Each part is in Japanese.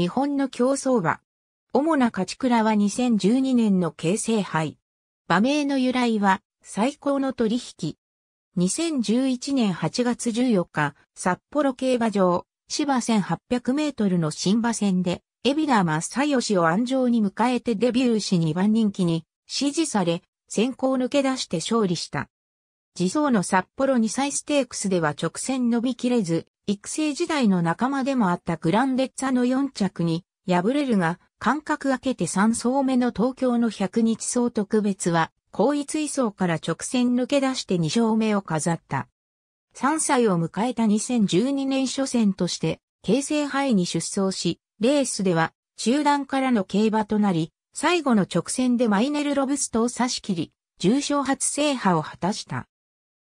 日本の競争馬。主な勝ち倉は2012年の京成杯。馬名の由来は、最高の取引。2011年8月14日、札幌競馬場、芝1800メートルの新馬戦で、エビダ海老サヨシを安城に迎えてデビューし2番人気に支持され、先行抜け出して勝利した。自走の札幌2歳ステークスでは直線伸びきれず、育成時代の仲間でもあったグランデッツァの4着に敗れるが、間隔明けて3走目の東京の100日走特別は、後位層走から直線抜け出して2勝目を飾った。3歳を迎えた2012年初戦として、京成杯に出走し、レースでは中段からの競馬となり、最後の直線でマイネル・ロブストを差し切り、重賞初制覇を果たした。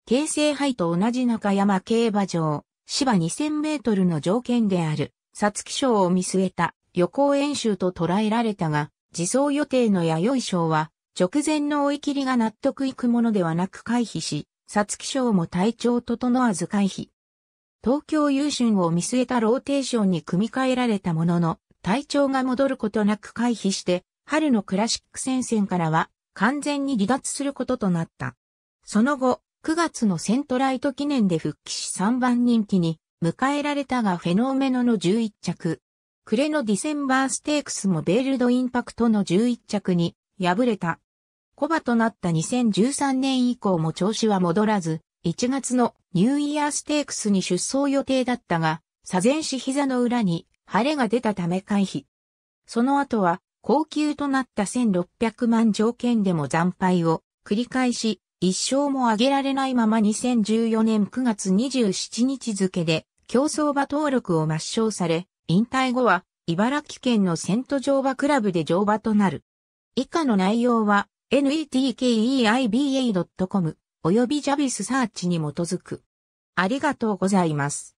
京成杯と同じ中山競馬場、芝2000メートルの条件である、サツキ賞を見据えた予行演習と捉えられたが、自走予定の弥生賞は、直前の追い切りが納得いくものではなく回避し、サツキ賞も体調整わず回避。東京優春を見据えたローテーションに組み替えられたものの、体調が戻ることなく回避して、春のクラシック戦線からは完全に離脱することとなった。その後、9月のセントライト記念で復帰し3番人気に迎えられたがフェノーメノの11着。クレのディセンバーステークスもベールドインパクトの11着に敗れた。コバとなった2013年以降も調子は戻らず、1月のニューイヤーステークスに出走予定だったが、左前し膝の裏に晴れが出たため回避。その後は高級となった1600万条件でも惨敗を繰り返し、一勝も挙げられないまま2014年9月27日付で競争馬登録を抹消され、引退後は茨城県のセント乗馬クラブで乗馬となる。以下の内容は netkeiba.com 及びジャビスサーチに基づく。ありがとうございます。